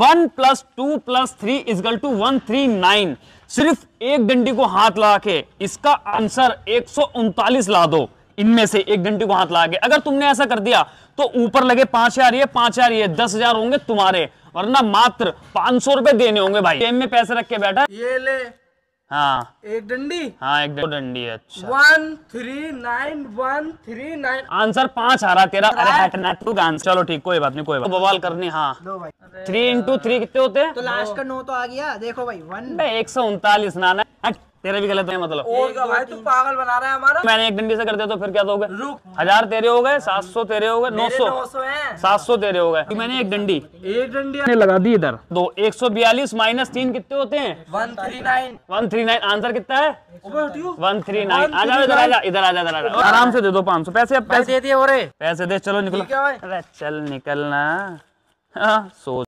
one plus two plus three is equal two one three nine सिर्फ एक डंडी को हाथ लगा के इसका आंसर एक ला दो इनमें से एक डंडी को हाथ लगा के अगर तुमने ऐसा कर दिया तो ऊपर लगे पांच हजार ये पांच हजार ये दस हजार होंगे तुम्हारे वरना मात्र पांच सौ रुपए देने होंगे भाई गेम में पैसे रख के बैठा ये ले हाँ एक डंडी हाँ एक डंडी अच्छा one three nine one three nine answer पांच आ रहा तेरा अरे हटना चलो ठीक कोई बात नहीं कोई बात बवाल करनी हाँ थ्री इंटू थ्री कितने होते हैं तो लास्ट का नो तो आ गया देखो भाई वन एक सौ उनतालीस नाना हट तेरा भी गलत है मतलब भाई तू पागल बना रहा है हमारा मैंने एक डंडी से कर दिया तो फिर क्या दोगे रुक हजार तेरे हो गए सात सौ तेरे हो गए नौ सौ सात सौ तेरे हो गए मैंने एक डंडी एक डंडी लगा दी इधर दो एक सौ बयालीस माइनस तीन कितने होते हैं one three nine one three nine answer कितना है वन थ्री नाइन आ जाओ इधर आ जाओ इधर आ जाओ इधर आ आराम से दे दो पाँच सौ पैसे पैसे दे चलो निकलो चल निकलना हाँ, सोच